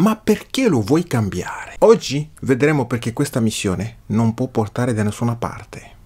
ma perché lo vuoi cambiare? Oggi vedremo perché questa missione non può portare da nessuna parte.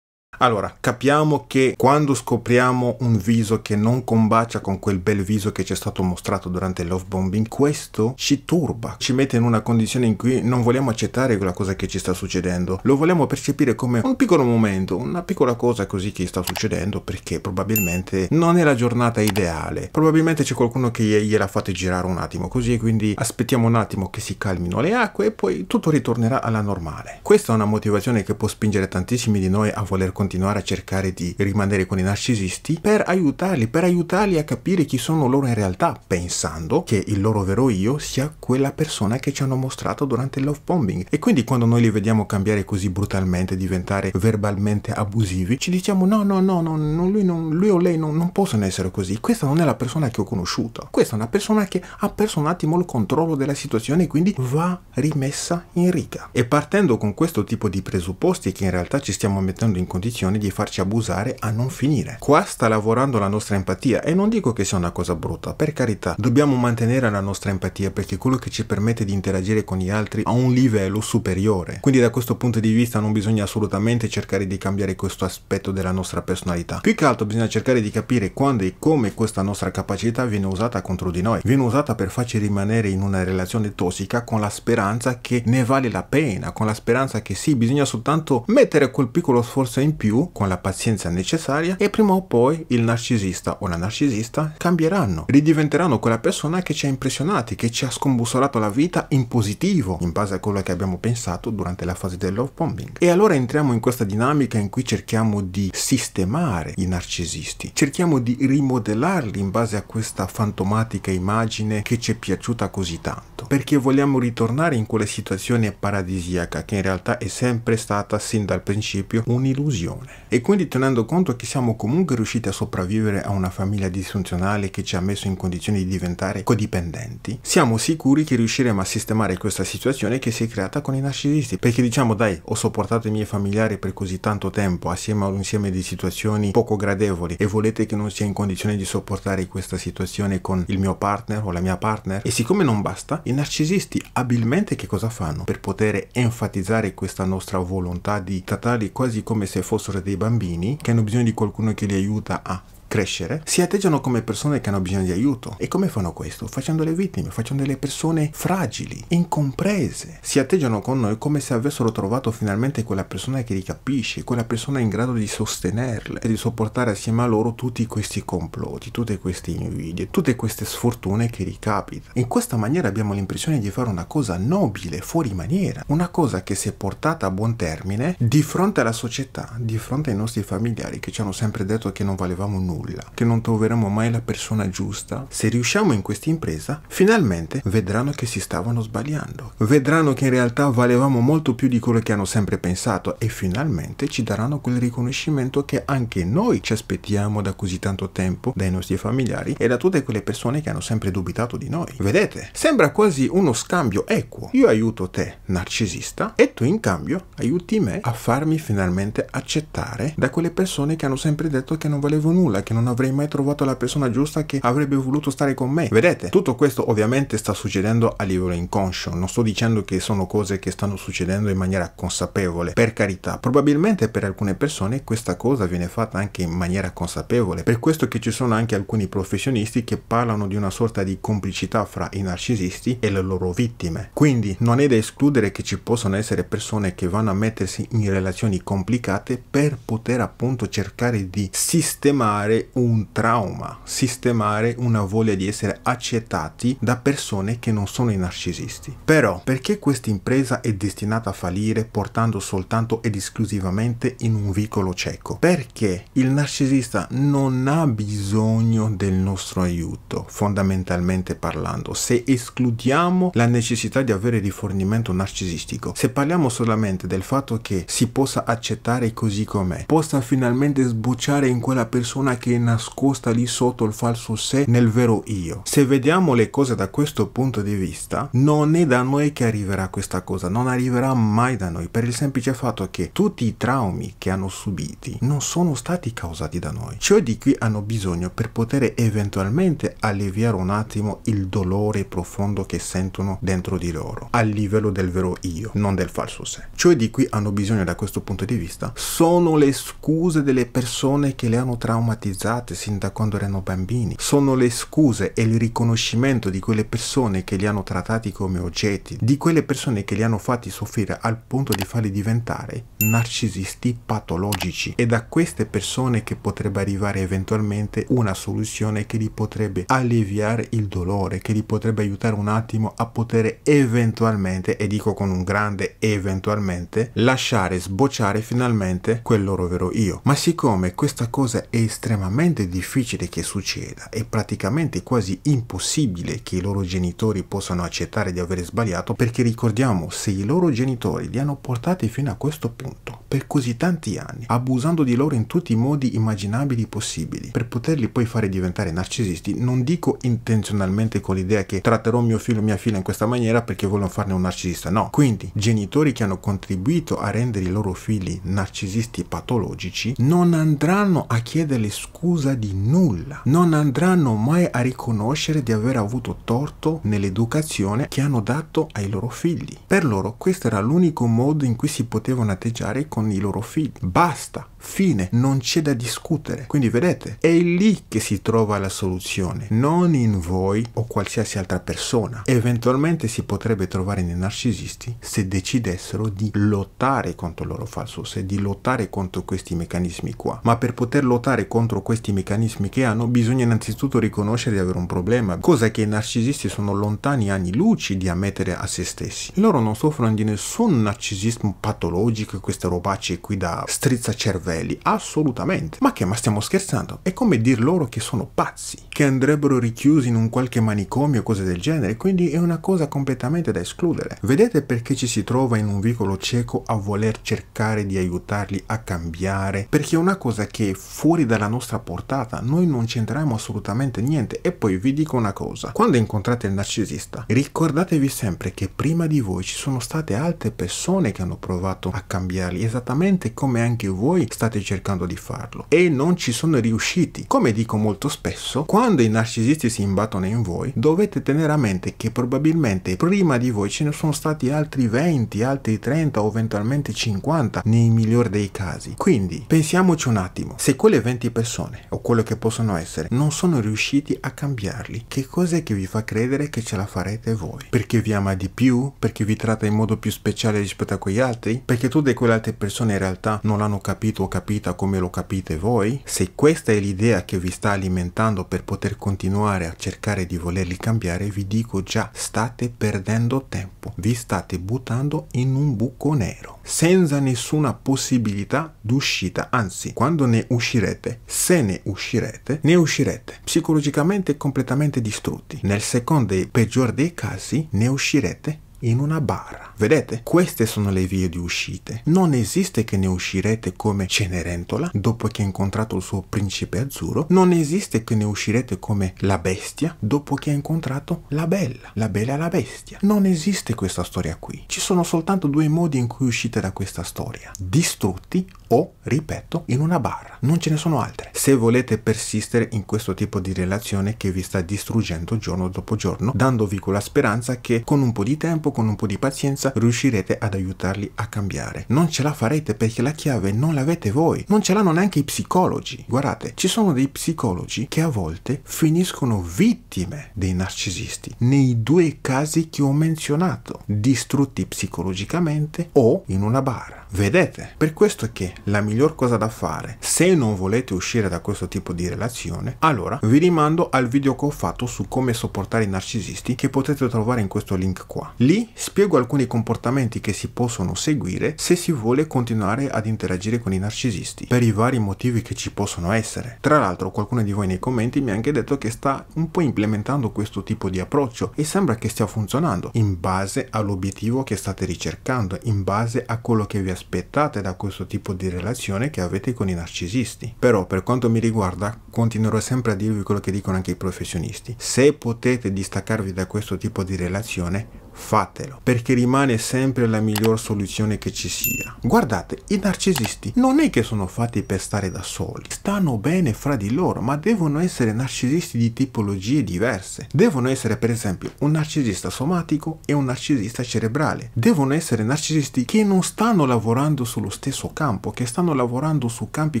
Allora, capiamo che quando scopriamo un viso che non combacia con quel bel viso che ci è stato mostrato durante il love bombing, questo ci turba, ci mette in una condizione in cui non vogliamo accettare quella cosa che ci sta succedendo, lo vogliamo percepire come un piccolo momento, una piccola cosa così che sta succedendo perché probabilmente non è la giornata ideale, probabilmente c'è qualcuno che gliela ha fate girare un attimo così e quindi aspettiamo un attimo che si calmino le acque e poi tutto ritornerà alla normale. Questa è una motivazione che può spingere tantissimi di noi a voler continuare continuare a cercare di rimanere con i narcisisti per aiutarli, per aiutarli a capire chi sono loro in realtà, pensando che il loro vero io sia quella persona che ci hanno mostrato durante il love bombing. E quindi quando noi li vediamo cambiare così brutalmente, diventare verbalmente abusivi, ci diciamo no, no, no, no, no lui, non, lui, o lei non, non possono essere così, questa non è la persona che ho conosciuto, questa è una persona che ha perso un attimo il controllo della situazione e quindi va rimessa in riga. E partendo con questo tipo di presupposti che in realtà ci stiamo mettendo in condizione condizione di farci abusare a non finire. Qua sta lavorando la nostra empatia e non dico che sia una cosa brutta, per carità, dobbiamo mantenere la nostra empatia perché quello che ci permette di interagire con gli altri a un livello superiore. Quindi da questo punto di vista non bisogna assolutamente cercare di cambiare questo aspetto della nostra personalità. Più che altro bisogna cercare di capire quando e come questa nostra capacità viene usata contro di noi, viene usata per farci rimanere in una relazione tossica con la speranza che ne vale la pena, con la speranza che sì, bisogna soltanto mettere quel piccolo sforzo in più più con la pazienza necessaria e prima o poi il narcisista o la narcisista cambieranno, ridiventeranno quella persona che ci ha impressionati, che ci ha scombussolato la vita in positivo, in base a quello che abbiamo pensato durante la fase del love bombing. E allora entriamo in questa dinamica in cui cerchiamo di sistemare i narcisisti, cerchiamo di rimodellarli in base a questa fantomatica immagine che ci è piaciuta così tanto perché vogliamo ritornare in quella situazione paradisiaca che in realtà è sempre stata sin dal principio un'illusione. E quindi tenendo conto che siamo comunque riusciti a sopravvivere a una famiglia disfunzionale che ci ha messo in condizioni di diventare codipendenti, siamo sicuri che riusciremo a sistemare questa situazione che si è creata con i narcisisti, perché diciamo dai, ho sopportato i miei familiari per così tanto tempo assieme a un insieme di situazioni poco gradevoli e volete che non sia in condizione di sopportare questa situazione con il mio partner o la mia partner? E siccome non basta, in narcisisti abilmente che cosa fanno per poter enfatizzare questa nostra volontà di trattarli quasi come se fossero dei bambini che hanno bisogno di qualcuno che li aiuta a crescere, si atteggiano come persone che hanno bisogno di aiuto. E come fanno questo? Facendo le vittime, facendo le persone fragili, incomprese. Si atteggiano con noi come se avessero trovato finalmente quella persona che li capisce, quella persona in grado di sostenerle e di sopportare assieme a loro tutti questi complotti, tutte queste invidie, tutte queste sfortune che ricapita. In questa maniera abbiamo l'impressione di fare una cosa nobile, fuori maniera, una cosa che se portata a buon termine, di fronte alla società, di fronte ai nostri familiari che ci hanno sempre detto che non valevamo nulla, nulla, che non troveremo mai la persona giusta, se riusciamo in questa impresa, finalmente vedranno che si stavano sbagliando. Vedranno che in realtà valevamo molto più di quello che hanno sempre pensato e finalmente ci daranno quel riconoscimento che anche noi ci aspettiamo da così tanto tempo, dai nostri familiari e da tutte quelle persone che hanno sempre dubitato di noi. Vedete? Sembra quasi uno scambio equo. Io aiuto te, narcisista, e tu in cambio aiuti me a farmi finalmente accettare da quelle persone che hanno sempre detto che non valevo nulla, perché non avrei mai trovato la persona giusta che avrebbe voluto stare con me. Vedete, tutto questo ovviamente sta succedendo a livello inconscio, non sto dicendo che sono cose che stanno succedendo in maniera consapevole, per carità, probabilmente per alcune persone questa cosa viene fatta anche in maniera consapevole, per questo che ci sono anche alcuni professionisti che parlano di una sorta di complicità fra i narcisisti e le loro vittime. Quindi non è da escludere che ci possano essere persone che vanno a mettersi in relazioni complicate per poter appunto cercare di sistemare un trauma, sistemare una voglia di essere accettati da persone che non sono i narcisisti. Però perché questa impresa è destinata a fallire portando soltanto ed esclusivamente in un vicolo cieco? Perché il narcisista non ha bisogno del nostro aiuto, fondamentalmente parlando, se escludiamo la necessità di avere rifornimento narcisistico, se parliamo solamente del fatto che si possa accettare così com'è, possa finalmente sbocciare in quella persona che che è nascosta lì sotto il falso sé nel vero io. Se vediamo le cose da questo punto di vista, non è da noi che arriverà questa cosa, non arriverà mai da noi, per il semplice fatto che tutti i traumi che hanno subiti non sono stati causati da noi. Ciò di cui hanno bisogno per poter eventualmente alleviare un attimo il dolore profondo che sentono dentro di loro, a livello del vero io, non del falso sé. Ciò di cui hanno bisogno da questo punto di vista sono le scuse delle persone che le hanno traumatizzate terrorizzate sin da quando erano bambini, sono le scuse e il riconoscimento di quelle persone che li hanno trattati come oggetti, di quelle persone che li hanno fatti soffrire al punto di farli diventare narcisisti patologici. È da queste persone che potrebbe arrivare eventualmente una soluzione che li potrebbe alleviare il dolore, che li potrebbe aiutare un attimo a poter eventualmente, e dico con un grande eventualmente, lasciare sbocciare finalmente quel loro vero io. Ma siccome questa cosa è estremamente estremamente difficile che succeda, è praticamente quasi impossibile che i loro genitori possano accettare di aver sbagliato perché ricordiamo se i loro genitori li hanno portati fino a questo punto per così tanti anni, abusando di loro in tutti i modi immaginabili possibili, per poterli poi fare diventare narcisisti, non dico intenzionalmente con l'idea che tratterò mio figlio o mia figlia in questa maniera perché vogliono farne un narcisista, no. Quindi, genitori che hanno contribuito a rendere i loro figli narcisisti patologici non andranno a chiederle scusa scusa di nulla. Non andranno mai a riconoscere di aver avuto torto nell'educazione che hanno dato ai loro figli. Per loro questo era l'unico modo in cui si potevano atteggiare con i loro figli. Basta. Fine, non c'è da discutere. Quindi vedete, è lì che si trova la soluzione, non in voi o qualsiasi altra persona. Eventualmente si potrebbe trovare nei narcisisti se decidessero di lottare contro il loro falso, se di lottare contro questi meccanismi qua. Ma per poter lottare contro questi meccanismi che hanno, bisogna innanzitutto riconoscere di avere un problema, cosa che i narcisisti sono lontani anni luci di ammettere a se stessi. Loro non soffrono di nessun narcisismo patologico, queste robacce qui da strizza cervello cervelli, assolutamente. Ma che, ma stiamo scherzando? È come dir loro che sono pazzi, che andrebbero richiusi in un qualche manicomio o cose del genere, quindi è una cosa completamente da escludere. Vedete perché ci si trova in un vicolo cieco a voler cercare di aiutarli a cambiare? Perché è una cosa che è fuori dalla nostra portata, noi non c'entriamo assolutamente niente. E poi vi dico una cosa, quando incontrate il narcisista, ricordatevi sempre che prima di voi ci sono state altre persone che hanno provato a cambiarli, esattamente come anche voi state cercando di farlo e non ci sono riusciti. Come dico molto spesso, quando i narcisisti si imbattono in voi, dovete tenere a mente che probabilmente prima di voi ce ne sono stati altri 20, altri 30 o eventualmente 50 nei migliori dei casi. Quindi pensiamoci un attimo, se quelle 20 persone o quello che possono essere non sono riusciti a cambiarli, che cos'è che vi fa credere che ce la farete voi? Perché vi ama di più? Perché vi tratta in modo più speciale rispetto a quegli altri? Perché tutte quelle altre persone in realtà non l'hanno capito capita come lo capite voi, se questa è l'idea che vi sta alimentando per poter continuare a cercare di volerli cambiare, vi dico già, state perdendo tempo, vi state buttando in un buco nero, senza nessuna possibilità d'uscita, anzi, quando ne uscirete, se ne uscirete, ne uscirete psicologicamente completamente distrutti. Nel secondo e peggior dei casi, ne uscirete in una bara. Vedete? Queste sono le vie di uscite. Non esiste che ne uscirete come Cenerentola dopo che ha incontrato il suo principe azzurro. Non esiste che ne uscirete come la bestia dopo che ha incontrato la bella. La bella e la bestia. Non esiste questa storia qui. Ci sono soltanto due modi in cui uscite da questa storia. Distrutti o, ripeto, in una barra. Non ce ne sono altre. Se volete persistere in questo tipo di relazione che vi sta distruggendo giorno dopo giorno, dandovi con la speranza che con un po' di tempo, con un po' di pazienza, riuscirete ad aiutarli a cambiare. Non ce la farete perché la chiave non l'avete voi, non ce l'hanno neanche i psicologi. Guardate, ci sono dei psicologi che a volte finiscono vittime dei narcisisti, nei due casi che ho menzionato, distrutti psicologicamente o in una barra. Vedete? Per questo che la miglior cosa da fare, se non volete uscire da questo tipo di relazione, allora vi rimando al video che ho fatto su come sopportare i narcisisti che potete trovare in questo link qua. Lì spiego alcuni comportamenti che si possono seguire se si vuole continuare ad interagire con i narcisisti, per i vari motivi che ci possono essere. Tra l'altro qualcuno di voi nei commenti mi ha anche detto che sta un po' implementando questo tipo di approccio e sembra che stia funzionando in base all'obiettivo che state ricercando, in base a quello che vi aspettate aspettate da questo tipo di relazione che avete con i narcisisti. Però per quanto mi riguarda continuerò sempre a dirvi quello che dicono anche i professionisti. Se potete distaccarvi da questo tipo di relazione, fatelo, perché rimane sempre la miglior soluzione che ci sia. Guardate, i narcisisti non è che sono fatti per stare da soli, stanno bene fra di loro, ma devono essere narcisisti di tipologie diverse. Devono essere per esempio un narcisista somatico e un narcisista cerebrale. Devono essere narcisisti che non stanno lavorando sullo stesso campo, che stanno lavorando su campi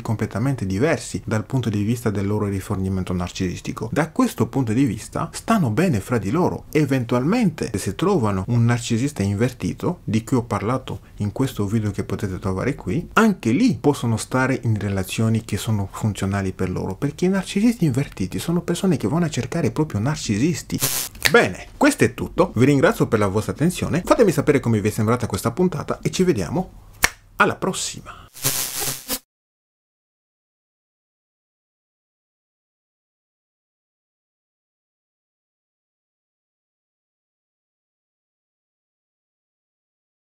completamente diversi dal punto di vista del loro rifornimento narcisistico. Da questo punto di vista stanno bene fra di loro, eventualmente se si trovano trovano un narcisista invertito, di cui ho parlato in questo video che potete trovare qui, anche lì possono stare in relazioni che sono funzionali per loro, perché i narcisisti invertiti sono persone che vanno a cercare proprio narcisisti. Bene, questo è tutto, vi ringrazio per la vostra attenzione, fatemi sapere come vi è sembrata questa puntata e ci vediamo alla prossima!